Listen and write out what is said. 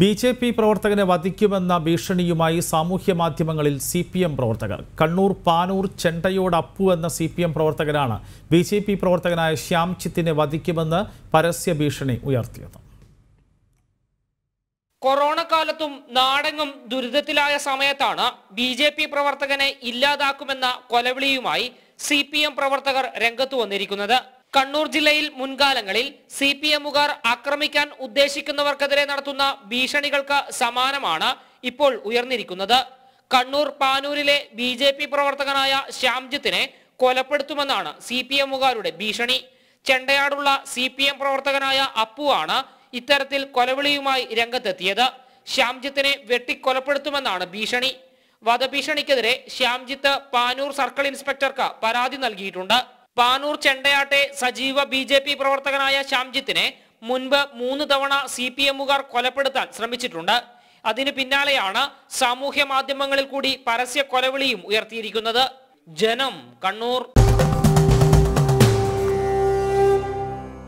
B J P പ്രവർത്തകനെ വധിക്കുമെന്ന ഭീഷണിയുമായി സാമൂഹ്യ മാധ്യമങ്ങളിൽ സി പി എം പ്രവർത്തകർ കണ്ണൂർ പാനൂർ ചെണ്ടയോട് അപ്പു എന്ന സി പി എം പ്രവർത്തകനാണ് ബി ജെ പി പ്രവർത്തകനായ ചിത്തിനെ വധിക്കുമെന്ന് പരസ്യ ഭീഷണി ഉയർത്തിയത് കൊറോണ കാലത്തും നാടെങ്ങും ദുരിതത്തിലായ സമയത്താണ് ബി ജെ പി പ്രവർത്തകനെ ഇല്ലാതാക്കുമെന്ന കൊലവിളിയുമായി സി പി എം പ്രവർത്തകർ രംഗത്ത് വന്നിരിക്കുന്നത് കണ്ണൂർ ജില്ലയിൽ മുൻകാലങ്ങളിൽ സി പി എമ്മുകാർ ആക്രമിക്കാൻ ഉദ്ദേശിക്കുന്നവർക്കെതിരെ നടത്തുന്ന ഭീഷണികൾക്ക് സമാനമാണ് ഇപ്പോൾ ഉയർന്നിരിക്കുന്നത് കണ്ണൂർ പാനൂരിലെ ബി ജെ പി പ്രവർത്തകനായ ശ്യാംജിത്തിനെ കൊലപ്പെടുത്തുമെന്നാണ് സി പി എമ്മുകാരുടെ ഭീഷണി ചെണ്ടയാടുള്ള സി പി എം പ്രവർത്തകനായ അപ്പുവാണ് ഇത്തരത്തിൽ കൊലവിളിയുമായി രംഗത്തെത്തിയത് ശ്യാംജിത്തിനെ വെട്ടിക്കൊലപ്പെടുത്തുമെന്നാണ് ഭീഷണി വധഭീഷണിക്കെതിരെ ശ്യാംജിത്ത് പാനൂർ സർക്കിൾ ഇൻസ്പെക്ടർക്ക് പരാതി നൽകിയിട്ടുണ്ട് പാനൂർ ചെണ്ടയാട്ടെ സജീവ ബി ജെ പി പ്രവർത്തകനായ ശ്യാംജിത്തിനെ മുൻപ് മൂന്ന് തവണ സി പി എമ്മുകാർ കൊലപ്പെടുത്താൻ ശ്രമിച്ചിട്ടുണ്ട് അതിന് പിന്നാലെയാണ് സാമൂഹ്യ മാധ്യമങ്ങളിൽ കൂടി പരസ്യ കൊലവിളിയും ഉയർത്തിയിരിക്കുന്നത് ജനം കണ്ണൂർ